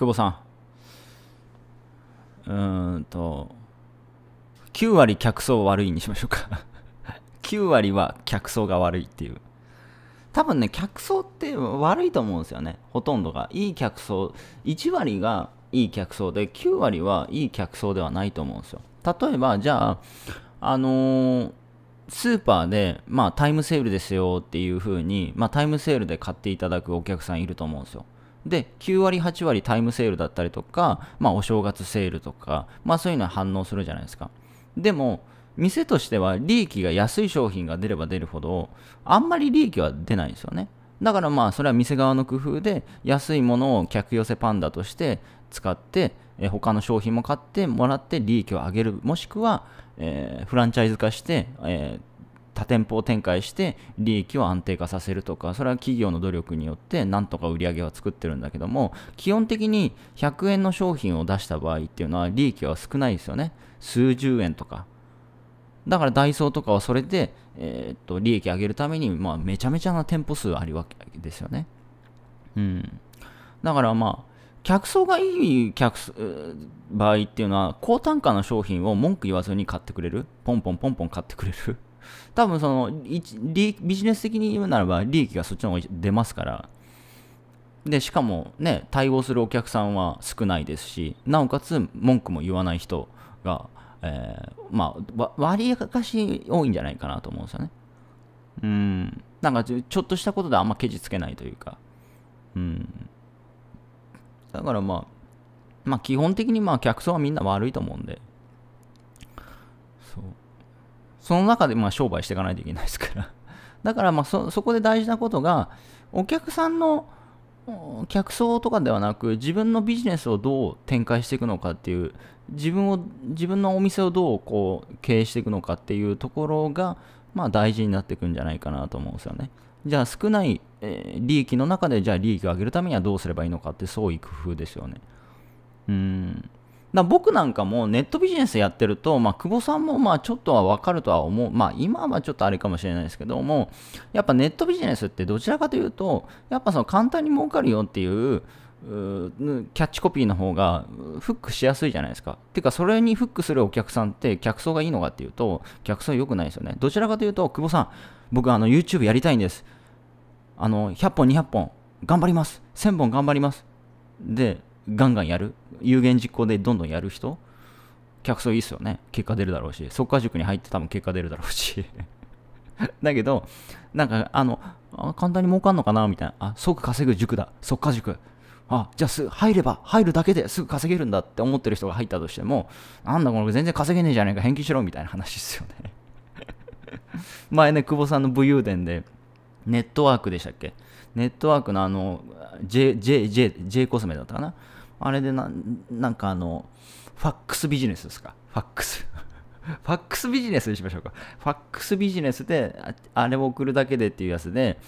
久保さん。うんと、9割客層悪いにしましょうか9 割は客層が悪いっていう。多分ね、客層って悪いと思うんですよね。ほとんどが。いい客層、1割がいい客層で、9割はいい客層ではないと思うんですよ。例えば、じゃあ、あのー、スーパーで、まあ、タイムセールですよっていう風に、まあ、タイムセールで買っていただくお客さんいると思うんですよ。で、9割、8割タイムセールだったりとか、まあお正月セールとか、まあそういうのは反応するじゃないですか。でも、店としては利益が安い商品が出れば出るほど、あんまり利益は出ないんですよね。だからまあそれは店側の工夫で安いものを客寄せパンダとして使って、え他の商品も買ってもらって利益を上げるもしくは、えー、フランチャイズ化して、えー、多店舗を展開して利益を安定化させるとか、それは企業の努力によってなんとか売り上げは作ってるんだけども、基本的に100円の商品を出した場合っていうのは利益は少ないですよね。数十円とか。だからダイソーとかはそれで、えー、っと、利益上げるために、まあ、めちゃめちゃな店舗数あるわけですよね。うん。だからまあ、客層がいい客場合っていうのは、高単価の商品を文句言わずに買ってくれる。ポンポンポンポン買ってくれる。多分そのビジネス的に言うならば利益がそっちの方が出ますからでしかもね対応するお客さんは少ないですしなおかつ文句も言わない人が、えー、まあ割かし多いんじゃないかなと思うんですよねうんなんかちょっとしたことであんまケチつけないというかうんだからまあまあ基本的にまあ客層はみんな悪いと思うんでその中でまあ商売していかないといけないですから。だからまあそ、そこで大事なことが、お客さんの客層とかではなく、自分のビジネスをどう展開していくのかっていう、自分を、自分のお店をどうこう経営していくのかっていうところが、まあ大事になっていくんじゃないかなと思うんですよね。じゃあ少ない、え利益の中で、じゃあ利益を上げるためにはどうすればいいのかって創意工夫ですよね。うん。だ僕なんかもネットビジネスやってると、まあ、久保さんもまあちょっとはわかるとは思う。まあ、今はちょっとあれかもしれないですけども、やっぱネットビジネスってどちらかというと、やっぱその簡単に儲かるよっていう、キャッチコピーの方がフックしやすいじゃないですか。てか、それにフックするお客さんって客層がいいのかっていうと、客層良くないですよね。どちらかというと、久保さん、僕あの YouTube やりたいんです。あの、100本、200本、頑張ります。1000本頑張ります。で、ガンガンやる、有言実行でどんどんやる人、客層いいっすよね。結果出るだろうし、速化塾に入って多分結果出るだろうし。だけど、なんか、あの、あ簡単に儲かんのかなみたいな。あ、即稼ぐ塾だ。即化塾。あ、じゃあすぐ入れば、入るだけですぐ稼げるんだって思ってる人が入ったとしても、なんだこれ全然稼げねえじゃねえか、返金しろみたいな話ですよね。前ね、久保さんの武勇伝で、ネットワークでしたっけネットワークのあの、J、J、J、J コスメだったかなあれでな、なんかあの、ファックスビジネスですかファックス。ファックスビジネスにしましょうか。ファックスビジネスで、あれを送るだけでっていうやつで、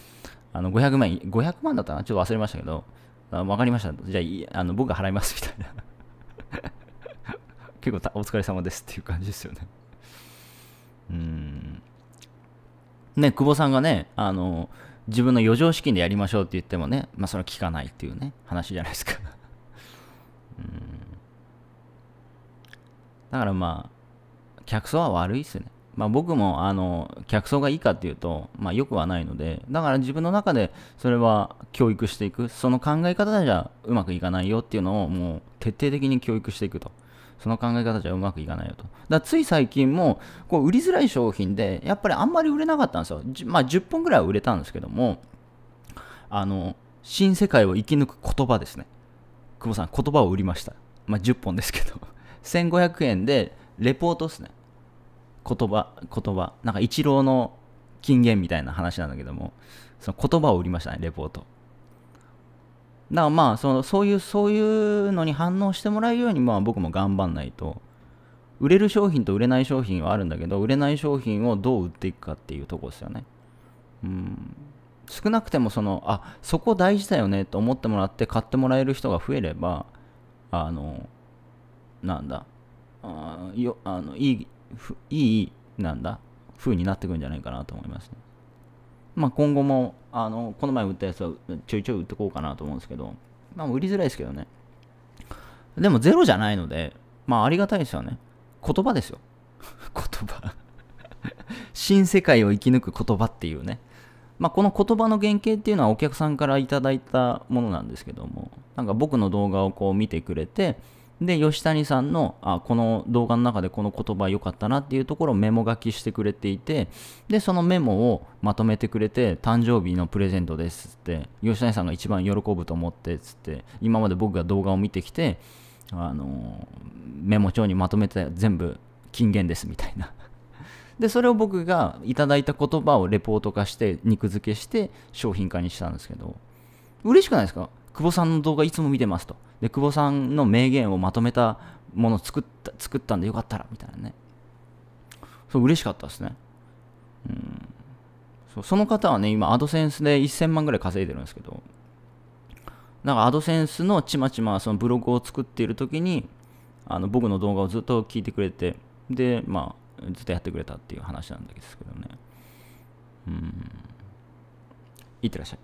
あの、500万、500万だったかなちょっと忘れましたけど、わかりました。じゃあ、あの僕が払いますみたいな。結構お疲れ様ですっていう感じですよね。うん。ね、久保さんがね、あの、自分の余剰資金でやりましょうって言ってもね、まあ、それは聞かないっていうね、話じゃないですか うん。だからまあ、客層は悪いっすね。まあ、僕もあの客層がいいかっていうと、まあ、よくはないのでだから自分の中でそれは教育していくその考え方じゃうまくいかないよっていうのをもう徹底的に教育していくとその考え方じゃうまくいかないよと。だつい最近も、こう、売りづらい商品で、やっぱりあんまり売れなかったんですよ。まあ、10本ぐらいは売れたんですけども、あの、新世界を生き抜く言葉ですね。久保さん、言葉を売りました。まあ、10本ですけど。1500 円で、レポートですね。言葉、言葉。なんか、一郎の金言みたいな話なんだけども、その言葉を売りましたね、レポート。だからまあそのそういうそういうのに反応してもらえるようにまあ僕も頑張んないと売れる商品と売れない商品はあるんだけど売れない商品をどう売っていくかっていうとこですよねうん少なくてもそのあそこ大事だよねと思ってもらって買ってもらえる人が増えればあのなんだあよあのいいいいなんだ風になってくんじゃないかなと思いますねまあ、今後もあのこの前売ったやつはちょいちょい売ってこうかなと思うんですけど、まあ、売りづらいですけどねでもゼロじゃないので、まあ、ありがたいですよね言葉ですよ 言葉新世界を生き抜く言葉っていうねまあ、この言葉の原型っていうのはお客さんから頂いたものなんですけどもなんか僕の動画をこう見てくれてで、吉谷さんの、あ、この動画の中でこの言葉良かったなっていうところをメモ書きしてくれていて、で、そのメモをまとめてくれて、誕生日のプレゼントですって、吉谷さんが一番喜ぶと思ってっつって、今まで僕が動画を見てきて、あのメモ帳にまとめて全部金言ですみたいな。で、それを僕がいただいた言葉をレポート化して、肉付けして商品化にしたんですけど、嬉しくないですか久保さんの動画いつも見てますと。で、久保さんの名言をまとめたものを作った、作ったんでよかったら、みたいなね。そう、嬉しかったですね。うん。そうその方はね、今、アドセンスで1000万ぐらい稼いでるんですけど、なんかアドセンスのちまちまそのブログを作っている時に、あの僕の動画をずっと聞いてくれて、で、まあ、ずっとやってくれたっていう話なんですけどね。うん。いってらっしゃい。